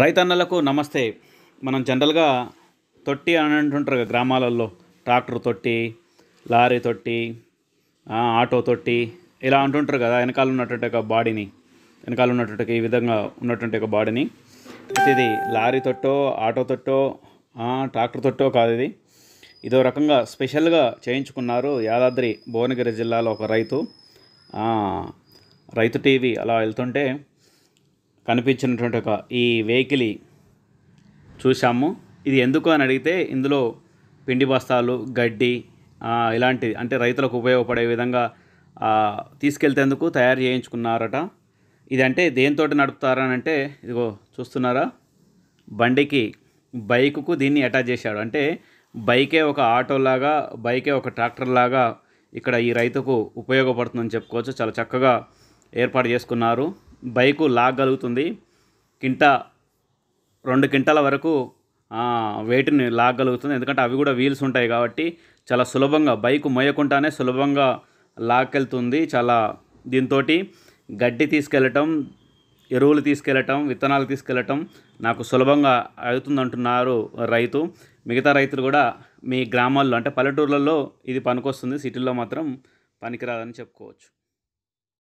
రైతన్నలకు నమస్తే మనం జనరల్గా తొట్టి అని అంటుంటారు కదా గ్రామాలలో ట్రాక్టర్ తొట్టి లారీ తొట్టి ఆటో తొట్టి ఇలా అంటుంటారు కదా వెనకాల ఉన్నటువంటి ఒక బాడీని వెనకాల ఉన్నటువంటి ఈ విధంగా ఉన్నటువంటి ఒక బాడీని ఇది లారీ తొట్టో ఆటో తొట్టో ట్రాక్టర్ తొట్టో కాదు ఇది ఇదో రకంగా స్పెషల్గా చేయించుకున్నారు యాదాద్రి భువనగిరి జిల్లాలో ఒక రైతు రైతు టీవీ అలా వెళ్తుంటే కనిపించినటువంటి ఒక ఈ వెహికల్ చూసాము ఇది ఎందుకు అని అడిగితే ఇందులో పిండి బస్తాలు గడ్డి ఇలాంటివి అంటే రైతులకు ఉపయోగపడే విధంగా తీసుకెళ్తేందుకు తయారు చేయించుకున్నారట ఇది ఇదంటే దేంతో నడుపుతారనంటే ఇదిగో చూస్తున్నారా బండికి బైకుకు దీన్ని అటాచ్ చేశాడు అంటే బైకే ఒక ఆటోలాగా బైకే ఒక ట్రాక్టర్ లాగా ఇక్కడ ఈ రైతుకు ఉపయోగపడుతుందని చెప్పుకోవచ్చు చాలా చక్కగా ఏర్పాటు చేసుకున్నారు బైకు లాగలుగుతుంది కింటా రెండు కింటాల వరకు వెయిట్ని లాగలుగుతుంది ఎందుకంటే అవి కూడా వీల్స్ ఉంటాయి కాబట్టి చాలా సులభంగా బైక్ మోయకుండానే సులభంగా లాక్కెళ్తుంది చాలా దీంతో గడ్డి తీసుకెళ్ళటం ఎరువులు తీసుకెళ్ళటం విత్తనాలు తీసుకెళ్ళటం నాకు సులభంగా అవుతుందంటున్నారు రైతు మిగతా రైతులు కూడా మీ గ్రామాల్లో అంటే పల్లెటూర్లలో ఇది పనికొస్తుంది సిటీల్లో మాత్రం పనికిరాదని చెప్పుకోవచ్చు